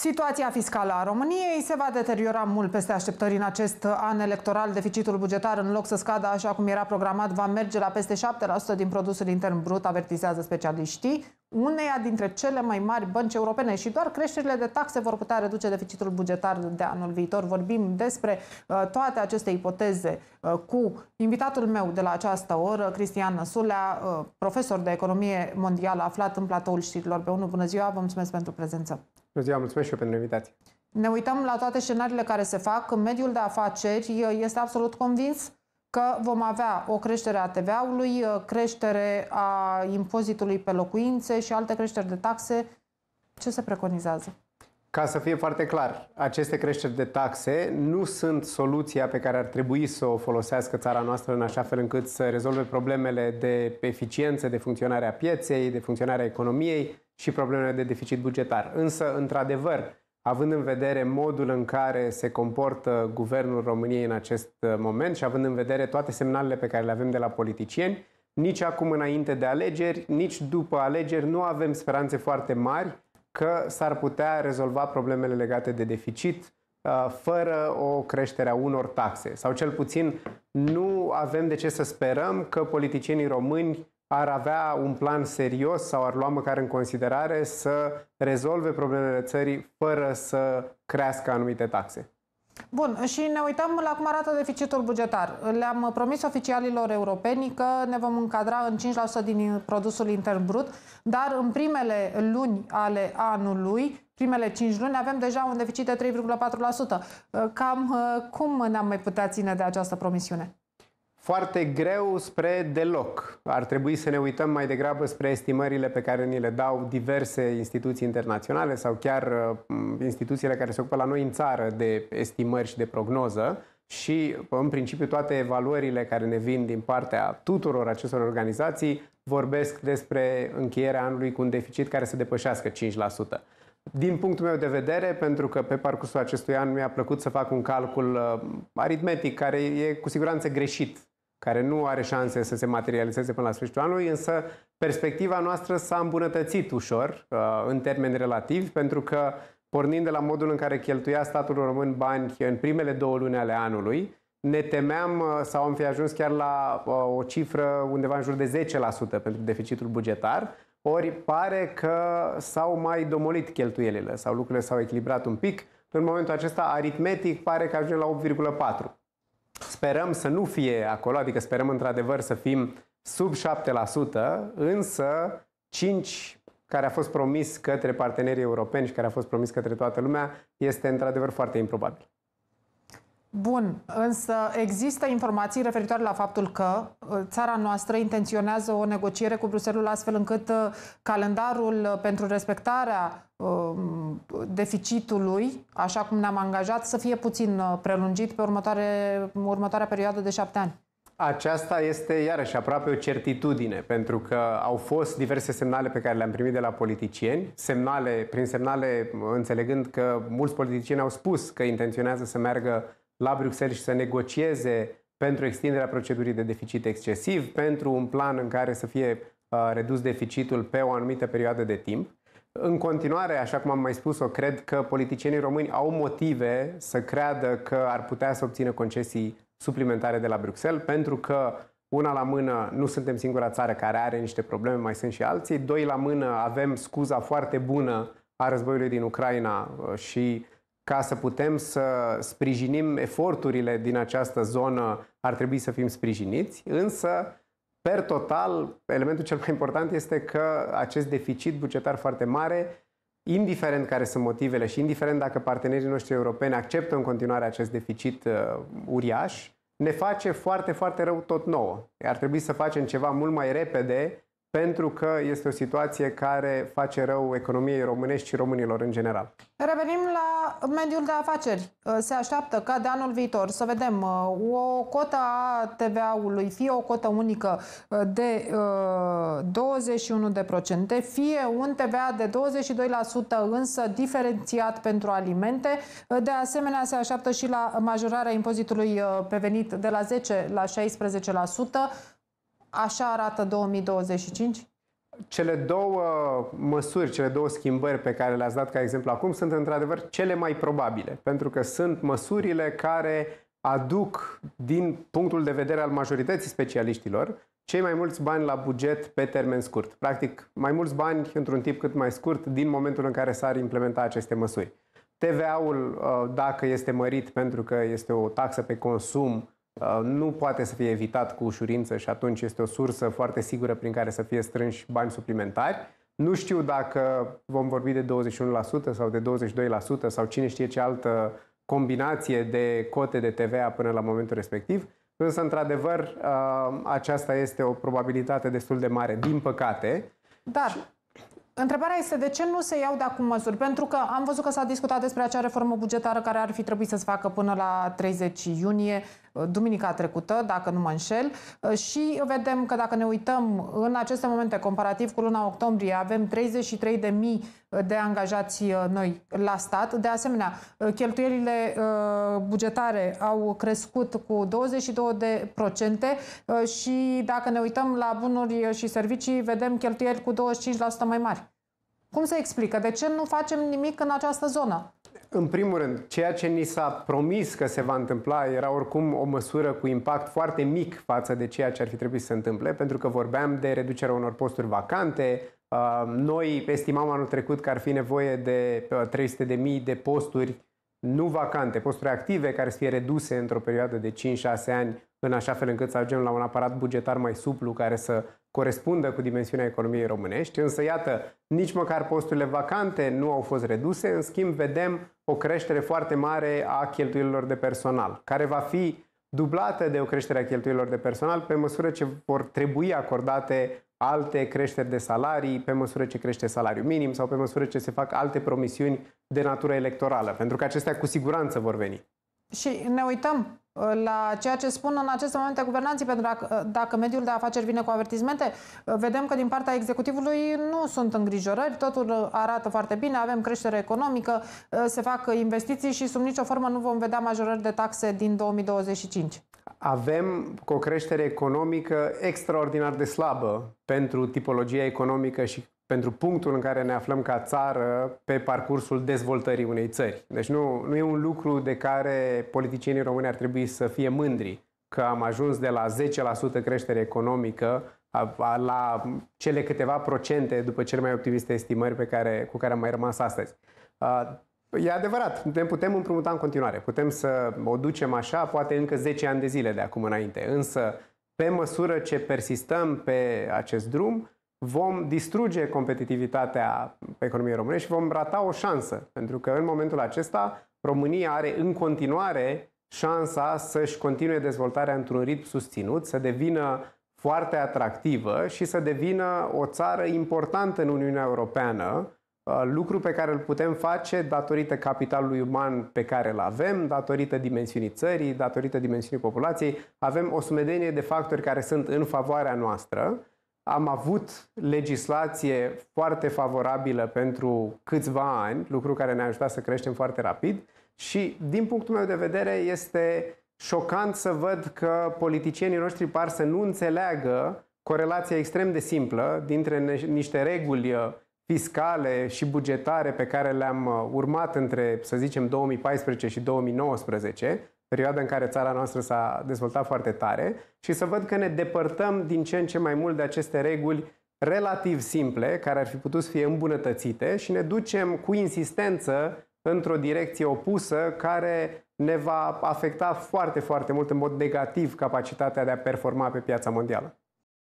Situația fiscală a României se va deteriora mult peste așteptări în acest an electoral. Deficitul bugetar, în loc să scadă așa cum era programat, va merge la peste 7% din produsul intern brut, avertizează specialiștii, uneia dintre cele mai mari bănci europene și doar creșterile de taxe vor putea reduce deficitul bugetar de anul viitor. Vorbim despre uh, toate aceste ipoteze uh, cu invitatul meu de la această oră, Cristian Năsulea, uh, profesor de economie mondială aflat în platoul știrilor pe 1. Bună ziua, vă mulțumesc pentru prezență! Bună ziua, mulțumesc și eu pentru invitație. Ne uităm la toate scenariile care se fac. Mediul de afaceri este absolut convins că vom avea o creștere a TVA-ului, creștere a impozitului pe locuințe și alte creșteri de taxe. Ce se preconizează? Ca să fie foarte clar, aceste creșteri de taxe nu sunt soluția pe care ar trebui să o folosească țara noastră în așa fel încât să rezolve problemele de eficiență, de funcționare a pieței, de funcționarea economiei, și problemele de deficit bugetar. Însă, într-adevăr, având în vedere modul în care se comportă guvernul României în acest uh, moment și având în vedere toate semnalele pe care le avem de la politicieni, nici acum înainte de alegeri, nici după alegeri nu avem speranțe foarte mari că s-ar putea rezolva problemele legate de deficit uh, fără o creștere a unor taxe. Sau cel puțin nu avem de ce să sperăm că politicienii români ar avea un plan serios sau ar lua măcar în considerare să rezolve problemele țării fără să crească anumite taxe. Bun, și ne uităm la cum arată deficitul bugetar. Le-am promis oficialilor europeni că ne vom încadra în 5% din produsul intern brut, dar în primele luni ale anului, primele 5 luni, avem deja un deficit de 3,4%. Cam uh, cum ne-am mai putea ține de această promisiune? foarte greu spre deloc. Ar trebui să ne uităm mai degrabă spre estimările pe care ni le dau diverse instituții internaționale sau chiar uh, instituțiile care se ocupă la noi în țară de estimări și de prognoză și, în principiu, toate evaluările care ne vin din partea tuturor acestor organizații vorbesc despre încheierea anului cu un deficit care să depășească 5%. Din punctul meu de vedere, pentru că pe parcursul acestui an mi-a plăcut să fac un calcul uh, aritmetic care e cu siguranță greșit care nu are șanse să se materializeze până la sfârșitul anului, însă perspectiva noastră s-a îmbunătățit ușor uh, în termeni relativi, pentru că pornind de la modul în care cheltuia statul român bani în primele două luni ale anului, ne temeam uh, sau am fi ajuns chiar la uh, o cifră undeva în jur de 10% pentru deficitul bugetar, ori pare că s-au mai domolit cheltuielile sau lucrurile s-au echilibrat un pic. În momentul acesta, aritmetic, pare că ajunge la 8,4. Sperăm să nu fie acolo, adică sperăm într-adevăr să fim sub 7%, însă 5 care a fost promis către partenerii europeni și care a fost promis către toată lumea, este într-adevăr foarte improbabil. Bun, însă există informații referitoare la faptul că uh, țara noastră intenționează o negociere cu Bruselul astfel încât uh, calendarul uh, pentru respectarea deficitului, așa cum ne-am angajat, să fie puțin prelungit pe următoare, următoarea perioadă de șapte ani. Aceasta este iarăși aproape o certitudine, pentru că au fost diverse semnale pe care le-am primit de la politicieni, semnale, prin semnale înțelegând că mulți politicieni au spus că intenționează să meargă la Bruxelles și să negocieze pentru extinderea procedurii de deficit excesiv, pentru un plan în care să fie uh, redus deficitul pe o anumită perioadă de timp. În continuare, așa cum am mai spus-o, cred că politicienii români au motive să creadă că ar putea să obțină concesii suplimentare de la Bruxelles, pentru că, una la mână, nu suntem singura țară care are niște probleme, mai sunt și alții, doi la mână, avem scuza foarte bună a războiului din Ucraina uh, și ca să putem să sprijinim eforturile din această zonă, ar trebui să fim sprijiniți, însă, per total, elementul cel mai important este că acest deficit bugetar foarte mare, indiferent care sunt motivele și indiferent dacă partenerii noștri europeni acceptă în continuare acest deficit uh, uriaș, ne face foarte, foarte rău tot nouă. Ar trebui să facem ceva mult mai repede pentru că este o situație care face rău economiei românești și românilor în general. Revenim la mediul de afaceri. Uh, se așteaptă ca de anul viitor să vedem uh, o cotă a TVA-ului, fie o cotă unică uh, de 21%, fie un TVA de 22%, însă diferențiat pentru alimente. De asemenea, se așteaptă și la majorarea impozitului pe venit de la 10 la 16%. Așa arată 2025? Cele două măsuri, cele două schimbări pe care le-ați dat ca exemplu acum sunt într-adevăr cele mai probabile, pentru că sunt măsurile care aduc din punctul de vedere al majorității specialiștilor cei mai mulți bani la buget pe termen scurt. Practic, mai mulți bani într-un timp cât mai scurt din momentul în care s-ar implementa aceste măsuri. TVA-ul, uh, dacă este mărit pentru că este o taxă pe consum, Uh, nu poate să fie evitat cu ușurință și atunci este o sursă foarte sigură prin care să fie strânși bani suplimentari. Nu știu dacă vom vorbi de 21% sau de 22% sau cine știe ce altă combinație de cote de TVA până la momentul respectiv, însă, într-adevăr, uh, aceasta este o probabilitate destul de mare, din păcate. Dar Întrebarea este de ce nu se iau de acum măsuri? Pentru că am văzut că s-a discutat despre acea reformă bugetară care ar fi trebuit să se facă până la 30 iunie duminica trecută, dacă nu mă înșel, uh, și vedem că dacă ne uităm în aceste momente, comparativ cu luna octombrie, avem 33.000 uh, de angajați uh, noi la stat. De asemenea, cheltuielile bugetare au crescut cu 22% și dacă ne uităm la bunuri și servicii, vedem cheltuieli cu 25% mai mari. Cum se explică? De ce nu facem nimic în această zonă? În primul rând, ceea ce ni s-a promis că se va întâmpla era oricum o măsură cu impact foarte mic față de ceea ce ar fi trebuit să se întâmple, pentru că vorbeam de reducerea unor posturi vacante, uh, noi estimam anul trecut că ar fi nevoie de 300.000 uh, de posturi nu vacante, posturi active care să fie reduse într-o perioadă de 5-6 ani, în așa fel încât să ajungem la un aparat bugetar mai suplu care să corespundă cu dimensiunea economiei românești. Însă, iată, nici măcar posturile vacante nu au fost reduse, în schimb, vedem o creștere foarte mare a cheltuielilor de personal, care va fi dublată de o creștere a cheltuielor de personal pe măsură ce vor trebui acordate alte creșteri de salarii pe măsură ce crește salariul minim sau pe măsură ce se fac alte promisiuni de natură electorală, pentru că acestea cu siguranță vor veni. Și ne uităm la ceea ce spun în aceste momente guvernanții, pentru că uh, dacă mediul de afaceri vine cu avertismente, uh, vedem că din partea executivului nu sunt îngrijorări, totul uh, arată foarte bine, avem creștere economică, se fac investiții și sub nicio formă nu vom vedea majorări de taxe din 2025. Avem o creștere economică extraordinar de slabă pentru tipologia economică și pentru punctul în care ne aflăm ca țară pe parcursul dezvoltării unei țări. Deci nu, nu e un lucru de care politicienii români ar trebui să fie mândri, că am ajuns de la 10% creștere economică a, a, la cele câteva procente după cele mai optimiste estimări pe care, cu care am mai rămas astăzi. A, E adevărat, ne putem împrumuta în continuare, putem să o ducem așa, poate încă 10 ani de zile de acum înainte, însă pe măsură ce persistăm pe acest drum, vom distruge competitivitatea economiei române și vom rata o șansă. Pentru că în momentul acesta România are în continuare șansa să-și continue dezvoltarea într-un ritm susținut, să devină foarte atractivă și să devină o țară importantă în Uniunea Europeană, uh, lucru pe care îl putem face datorită capitalului uman pe care îl avem, datorită dimensiunii țării, datorită dimensiunii populației. Avem o sumedenie de factori care sunt în favoarea noastră am avut legislație foarte favorabilă pentru câțiva ani, lucru care ne-a ajutat să creștem foarte rapid și, din punctul meu de vedere, este șocant să văd că politicienii noștri par să nu înțeleagă corelația extrem de simplă dintre niște reguli uh, fiscale și bugetare pe care le-am uh, urmat între, să zicem, 2014 și 2019, perioadă în care țara noastră s-a dezvoltat foarte tare și să văd că ne depărtăm din ce în ce mai mult de aceste reguli relativ simple, care ar fi putut să fie îmbunătățite și ne ducem cu insistență într-o direcție opusă care ne va afecta foarte, foarte mult în mod negativ capacitatea de a performa pe piața mondială.